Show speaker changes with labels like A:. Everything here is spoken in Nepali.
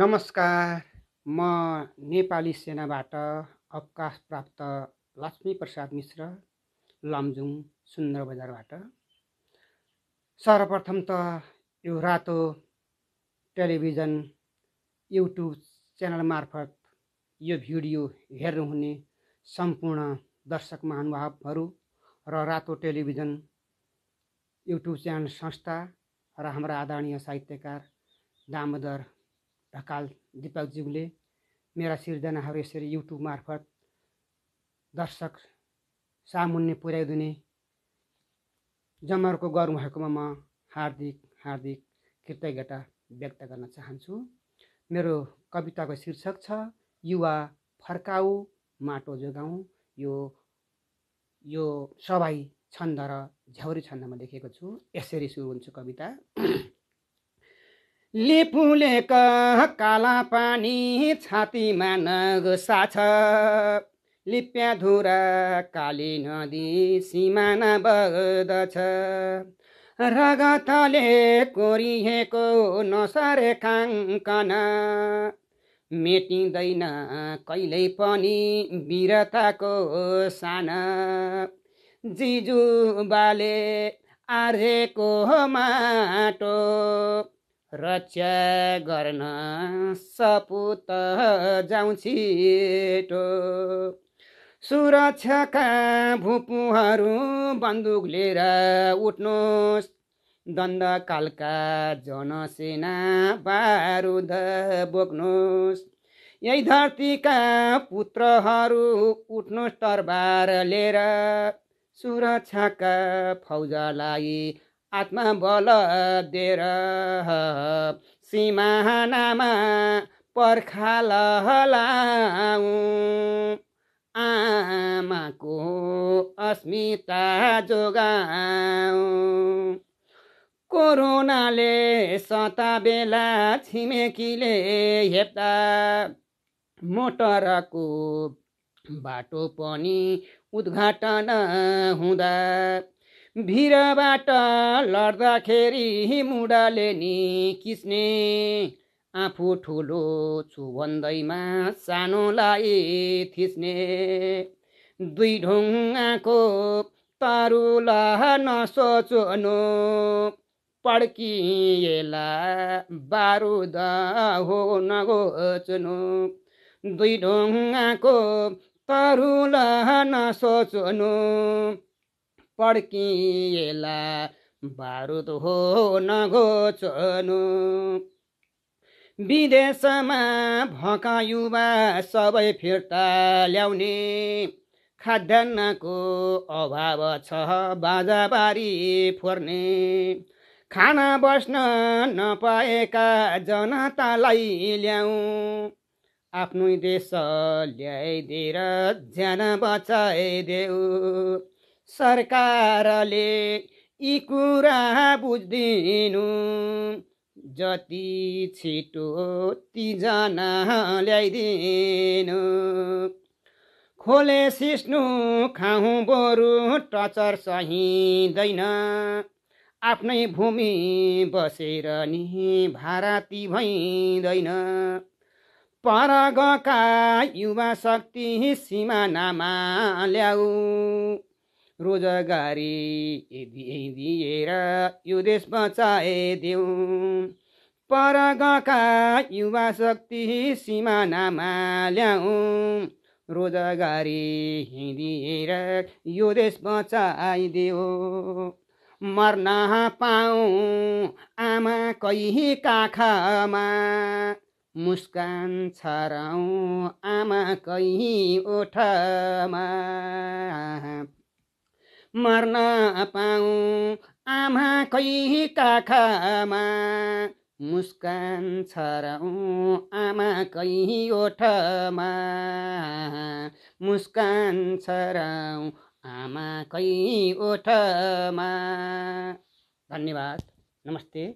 A: नमस्कार म नेपाली सेनाबाट अवकाश प्राप्त लक्ष्मीप्रसाद मिश्र लमजुङ सुन्दर बजारबाट सर्वप्रथम त यो रातो टेलिभिजन युट्युब च्यानल मार्फत यो भिडियो हेर्नुहुने सम्पूर्ण दर्शक महानुभावहरू र रातो टेलिभिजन युट्युब च्यानल संस्था र हाम्रा आदरणीय साहित्यकार दामोदर ढकाल दिपकज्यूले मेरा सिर्जनाहरू यसरी युट्युब मार्फत दर्शक सामुन्ने पुर्याइदिने जमर्को गर्नुभएकोमा म हार्दिक हार्दिक कृतज्ञता व्यक्त गर्न चाहन्छु मेरो कविताको शीर्षक छ युवा फर्काऊ माटो जोगाऊ यो यो सबै छन्द र झ्याउरी छन्दमा लेखेको छु यसरी सुरु हुन्छ कविता लिपुले काला पानी छातीमा लिप्या धुरा काली नदी सिमाना बग्दछ रगतले कोरिएको नसारे काङ्कन मेटिँदैन कहिल्यै पनि वीरताको साना जिजुबाले आर्जेको माटो रक्षा गर्न सपुत जाउँ छिटो सुरक्षाका भुपुहरू बन्दुक लिएर उठ्नुहोस् दण्डकालका जनसेना बारुद बोक्नुहोस् यही धरतीका पुत्रहरू उठ्नुहोस् तरबार लिएर सुरक्षाका फौजलाई आत्मा बल दिएर सिमानामा पर्खाल आमाको अस्मिता जोगाऊ कोरोनाले सता बेला छिमेकीले हेप्दा मोटरको बाटो पनि उद्घाटन हुँदा भिरबाट लड्दाखेरि मुडाले नि किस्ने आफू ठुलो छु भन्दैमा सानोलाई थिच्ने दुई ढुङ्गाको तरुला नसोचोनु पड्किएला बारुद हो नगोच्नु दुई ढुङ्गाको तरुला नसोचोनु पड्किएला बारुद हो नघोचनु विदेशमा भका युवा सबै फिर्ता ल्याउने खाद्यान्नको अभाव छ बाजाबारी फोर्ने खाना बस्न नपाएका जनतालाई ल्याऊ आफ्नै देश ल्याइदिएर ज्यान बचाइदेऊ सरकारले यी कुरा बुझिदिनु जति छिटो तिजना ल्याइदिनु खोले सिस्नु खाउँ बरु टचर सहिँदैन आफ्नै भूमि बसेर नि भारती भइँदैन परगका युवा शक्ति सिमानामा ल्याऊ रोजगारी दिएर यो देशमा चाहेदिउँ पर परगका युवा शक्ति सिमानामा ल्याउँ रोजगारी दिएर यो देश बचाइदियो मर्न पाऊ आमा कहि काखमा मुस्कान छराउँ आमा कहि ओठमा मर्न पाऊ आमा कै काखामा मुस्कान र आमा कै ओठमा मुस्कान र आमा कै ओठमा धन्यवाद नमस्ते